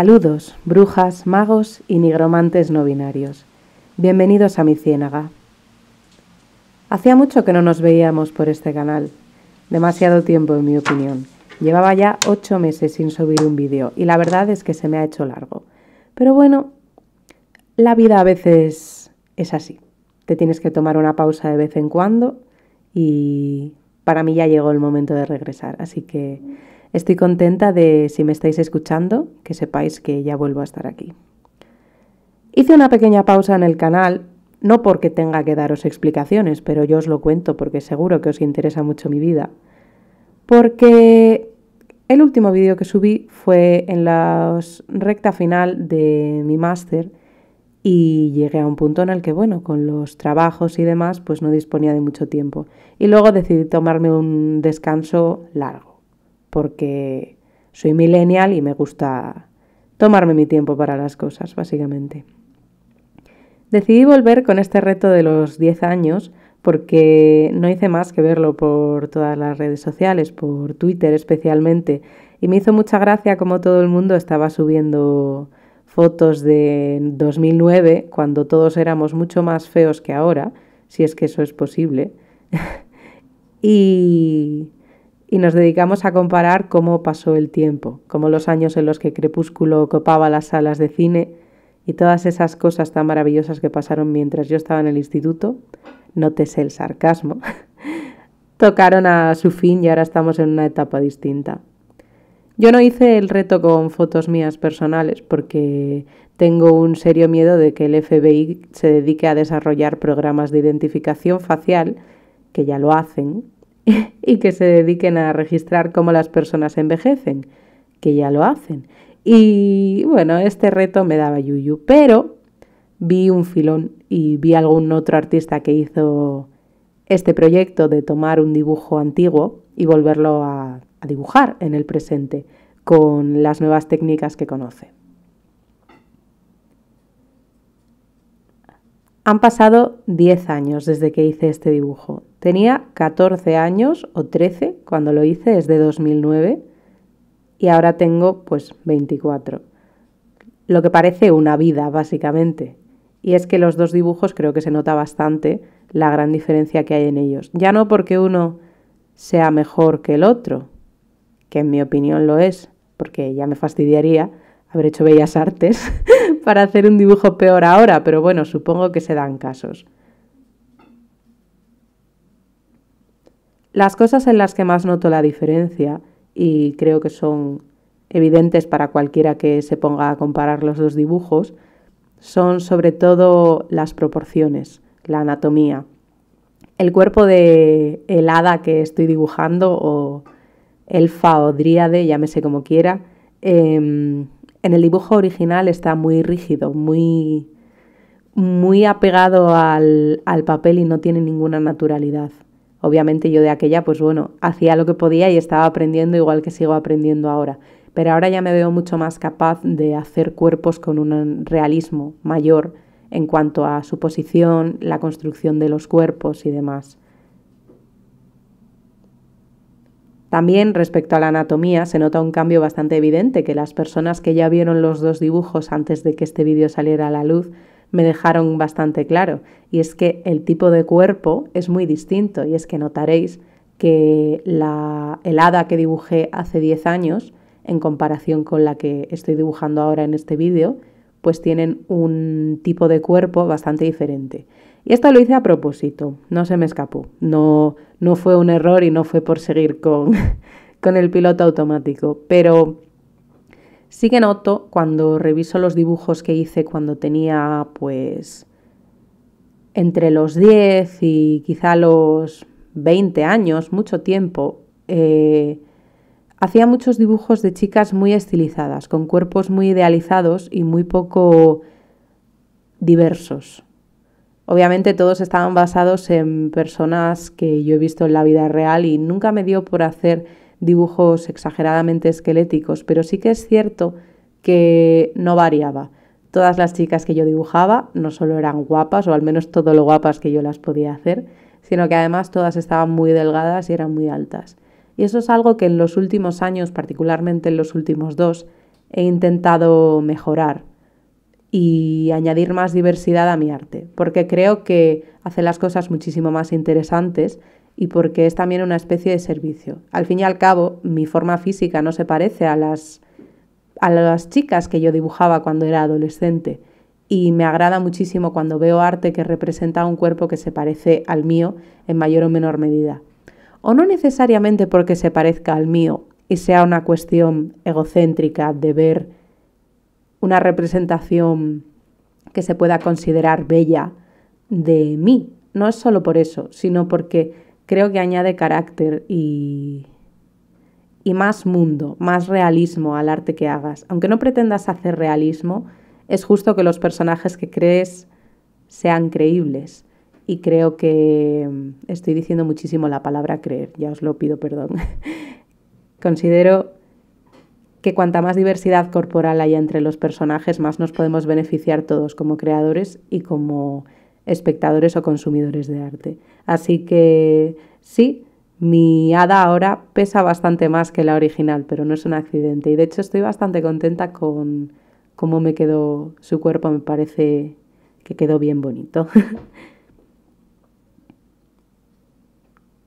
Saludos, brujas, magos y nigromantes no binarios. Bienvenidos a mi ciénaga. Hacía mucho que no nos veíamos por este canal. Demasiado tiempo, en mi opinión. Llevaba ya ocho meses sin subir un vídeo y la verdad es que se me ha hecho largo. Pero bueno, la vida a veces es así. Te tienes que tomar una pausa de vez en cuando y para mí ya llegó el momento de regresar. Así que Estoy contenta de, si me estáis escuchando, que sepáis que ya vuelvo a estar aquí. Hice una pequeña pausa en el canal, no porque tenga que daros explicaciones, pero yo os lo cuento porque seguro que os interesa mucho mi vida. Porque el último vídeo que subí fue en la recta final de mi máster y llegué a un punto en el que, bueno, con los trabajos y demás, pues no disponía de mucho tiempo. Y luego decidí tomarme un descanso largo porque soy millennial y me gusta tomarme mi tiempo para las cosas, básicamente. Decidí volver con este reto de los 10 años porque no hice más que verlo por todas las redes sociales, por Twitter especialmente, y me hizo mucha gracia como todo el mundo estaba subiendo fotos de 2009, cuando todos éramos mucho más feos que ahora, si es que eso es posible. y y nos dedicamos a comparar cómo pasó el tiempo, como los años en los que Crepúsculo copaba las salas de cine y todas esas cosas tan maravillosas que pasaron mientras yo estaba en el instituto, nótese el sarcasmo, tocaron a su fin y ahora estamos en una etapa distinta. Yo no hice el reto con fotos mías personales porque tengo un serio miedo de que el FBI se dedique a desarrollar programas de identificación facial, que ya lo hacen, y que se dediquen a registrar cómo las personas envejecen, que ya lo hacen. Y bueno, este reto me daba yuyu, pero vi un filón y vi algún otro artista que hizo este proyecto de tomar un dibujo antiguo y volverlo a, dibujar en el presente con las nuevas técnicas que conoce. Han pasado 10 años desde que hice este dibujo Tenía 14 años o 13 cuando lo hice, es de 2009, y ahora tengo pues 24. Lo que parece una vida, básicamente. Y es que los dos dibujos creo que se nota bastante la gran diferencia que hay en ellos. Ya no porque uno sea mejor que el otro, que en mi opinión lo es, porque ya me fastidiaría haber hecho bellas artes para hacer un dibujo peor ahora, pero bueno, supongo que se dan casos. Las cosas en las que más noto la diferencia, y creo que son evidentes para cualquiera que se ponga a comparar los dos dibujos, son sobre todo las proporciones, la anatomía. El cuerpo de el hada que estoy dibujando, o elfa o dríade, llámese como quiera, em, en el dibujo original está muy rígido, muy, muy apegado al papel y no tiene ninguna naturalidad. Obviamente yo de aquella, pues bueno, hacía lo que podía y estaba aprendiendo igual que sigo aprendiendo ahora. Pero ahora ya me veo mucho más capaz de hacer cuerpos con un realismo mayor en cuanto a su posición, la construcción de los cuerpos y demás. También respecto a la anatomía se nota un cambio bastante evidente que las personas que ya vieron los dos dibujos antes de que este vídeo saliera a la luz me dejaron bastante claro, y es que el tipo de cuerpo es muy distinto, y es que notaréis que la, helada que dibujé hace 10 años, en comparación con la que estoy dibujando ahora en este vídeo, pues tienen un tipo de cuerpo bastante diferente. Y esto lo hice a propósito, no se me escapó, no, no fue un error y no fue por seguir con, con el piloto automático, pero Sí que noto cuando reviso los dibujos que hice cuando tenía pues entre los 10 y quizá los 20 años, mucho tiempo, eh, hacía muchos dibujos de chicas muy estilizadas, con cuerpos muy idealizados y muy poco diversos. Obviamente todos estaban basados en personas que yo he visto en la vida real y nunca me dio por hacer dibujos exageradamente esqueléticos, pero sí que es cierto que no variaba. Todas las chicas que yo dibujaba no solo eran guapas, o al menos todo lo guapas que yo las podía hacer, sino que además todas estaban muy delgadas y eran muy altas. Y eso es algo que en los últimos años, particularmente en los últimos dos, he intentado mejorar y añadir más diversidad a mi arte, porque creo que hace las cosas muchísimo más interesantes y porque es también una especie de servicio. Al fin y al cabo, mi forma física no se parece a las, a las chicas que yo dibujaba cuando era adolescente y me agrada muchísimo cuando veo arte que representa un cuerpo que se parece al mío en mayor o menor medida. O no necesariamente porque se parezca al mío y sea una cuestión egocéntrica de ver una representación que se pueda considerar bella de mí. No es solo por eso, sino porque creo que añade carácter y, más mundo, más realismo al arte que hagas. Aunque no pretendas hacer realismo, es justo que los personajes que crees sean creíbles. Y creo que mm, estoy diciendo muchísimo la palabra creer, ya os lo pido perdón. Considero que cuanta más diversidad corporal haya entre los personajes, más nos podemos beneficiar todos como creadores y como espectadores o consumidores de arte. Así que sí, mi hada ahora pesa bastante más que la original, pero no es un accidente. Y de hecho estoy bastante contenta con cómo me quedó su cuerpo, me parece que quedó bien bonito.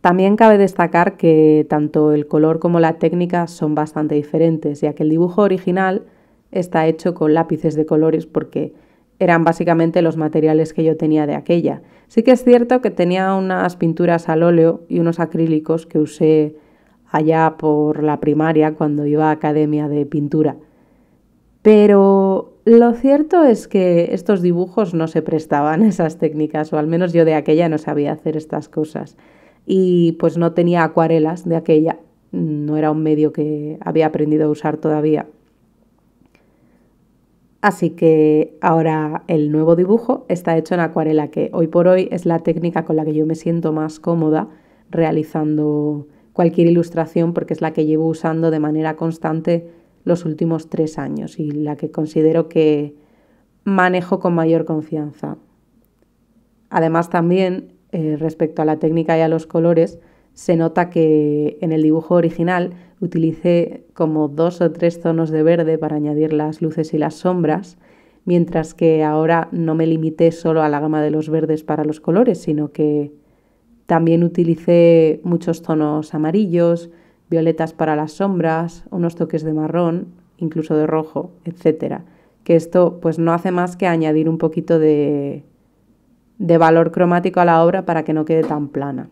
También cabe destacar que tanto el color como la técnica son bastante diferentes, ya que el dibujo original está hecho con lápices de colores porque eran básicamente los materiales que yo tenía de aquella. Sí que es cierto que tenía unas pinturas al óleo y unos acrílicos que usé allá por la primaria cuando iba a academia de pintura. Pero lo cierto es que estos dibujos no se prestaban a esas técnicas, o al menos yo de aquella no sabía hacer estas cosas. Y pues no tenía acuarelas de aquella, no era un medio que había aprendido a usar todavía. Así que ahora el nuevo dibujo está hecho en acuarela, que hoy por hoy es la técnica con la que yo me siento más cómoda realizando cualquier ilustración porque es la que llevo usando de manera constante los últimos tres años y la que considero que manejo con mayor confianza. Además también, eh, respecto a la técnica y a los colores, se nota que en el dibujo original utilicé como dos o tres tonos de verde para añadir las luces y las sombras, mientras que ahora no me limité solo a la gama de los verdes para los colores, sino que también utilicé muchos tonos amarillos, violetas para las sombras, unos toques de marrón, incluso de rojo, etc. Que esto pues no hace más que añadir un poquito de, de valor cromático a la obra para que no quede tan plana.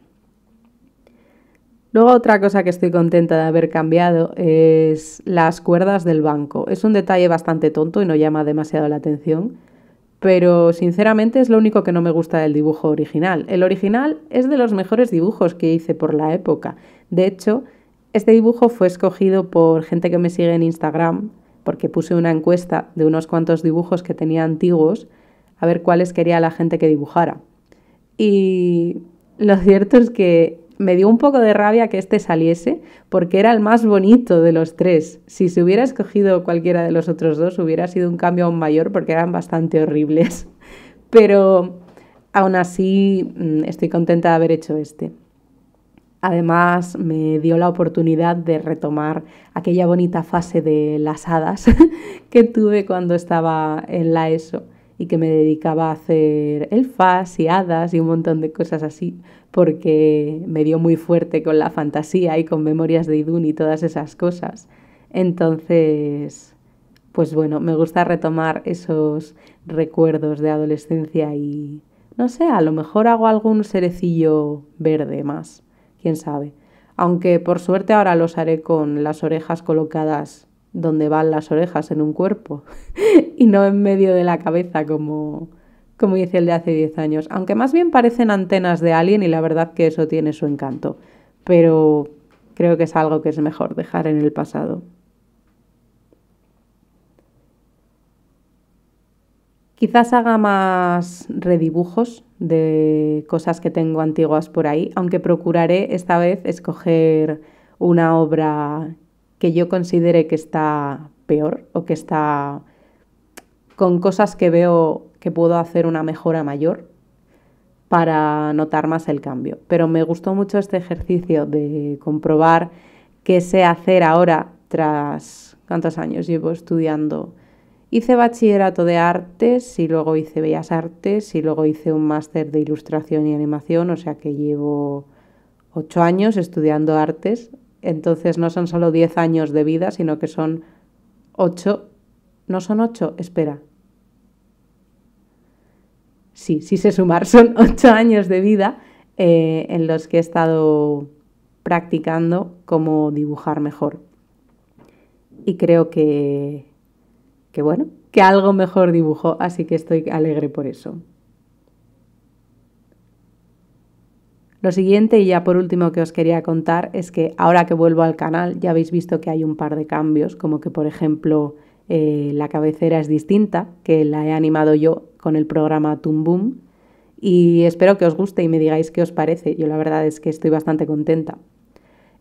Luego otra cosa que estoy contenta de haber cambiado es las cuerdas del banco. Es un detalle bastante tonto y no llama demasiado la atención, pero sinceramente es lo único que no me gusta del dibujo original. El original es de los mejores dibujos que hice por la época. De hecho, este dibujo fue escogido por gente que me sigue en Instagram, porque puse una encuesta de unos cuantos dibujos que tenía antiguos, a ver cuáles quería la gente que dibujara. Y lo cierto es que me dio un poco de rabia que este saliese porque era el más bonito de los tres. Si se hubiera escogido cualquiera de los otros dos hubiera sido un cambio aún mayor porque eran bastante horribles. Pero aún así mm, estoy contenta de haber hecho este. Además, me dio la oportunidad de retomar aquella bonita fase de las hadas que tuve cuando estaba en la ESO y que me dedicaba a hacer elfas y hadas y un montón de cosas así, porque me dio muy fuerte con la fantasía y con memorias de Idun y todas esas cosas. Entonces, pues bueno, me gusta retomar esos recuerdos de adolescencia y, no sé, a lo mejor hago algún cerecillo verde más, quién sabe. Aunque por suerte ahora los haré con las orejas colocadas donde van las orejas en un cuerpo y no en medio de la cabeza como, como hice el de hace 10 años. Aunque más bien parecen antenas de alguien y la verdad que eso tiene su encanto. Pero creo que es algo que es mejor dejar en el pasado. Quizás haga más redibujos de cosas que tengo antiguas por ahí, aunque procuraré esta vez escoger una obra que yo considere que está peor o que está con cosas que veo que puedo hacer una mejora mayor para notar más el cambio. Pero me gustó mucho este ejercicio de comprobar qué sé hacer ahora tras cuántos años llevo estudiando. Hice bachillerato de artes y luego hice bellas artes y luego hice un máster de ilustración y animación, o sea que llevo ocho años estudiando artes entonces no son solo 10 años de vida, sino que son 8. No son 8, espera. Sí, sí se sumar, son 8 años de vida eh, en los que he estado practicando cómo dibujar mejor. Y creo que, que bueno, que algo mejor dibujo, así que estoy alegre por eso. Lo siguiente y ya por último que os quería contar es que ahora que vuelvo al canal ya habéis visto que hay un par de cambios, como que por ejemplo eh, la cabecera es distinta, que la he animado yo con el programa Toon Boom y espero que os guste y me digáis qué os parece. Yo la verdad es que estoy bastante contenta.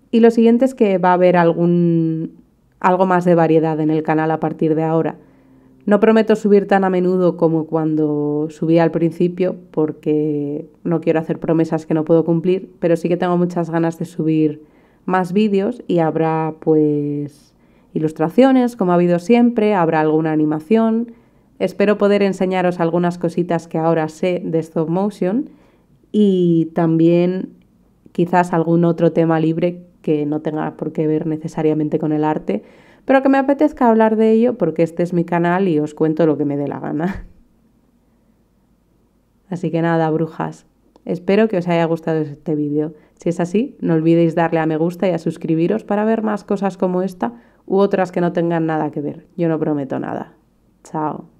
Y lo siguiente es que va a haber algún, algo más de variedad en el canal a partir de ahora. No prometo subir tan a menudo como cuando subí al principio, porque no quiero hacer promesas que no puedo cumplir, pero sí que tengo muchas ganas de subir más vídeos y habrá pues ilustraciones, como ha habido siempre, habrá alguna animación. Espero poder enseñaros algunas cositas que ahora sé de stop motion y también quizás algún otro tema libre que no tenga por qué ver necesariamente con el arte pero que me apetezca hablar de ello porque este es mi canal y os cuento lo que me dé la gana. Así que nada, brujas, espero que os haya gustado este vídeo. Si es así, no olvidéis darle a me gusta y a suscribiros para ver más cosas como esta u otras que no tengan nada que ver. Yo no prometo nada. Chao.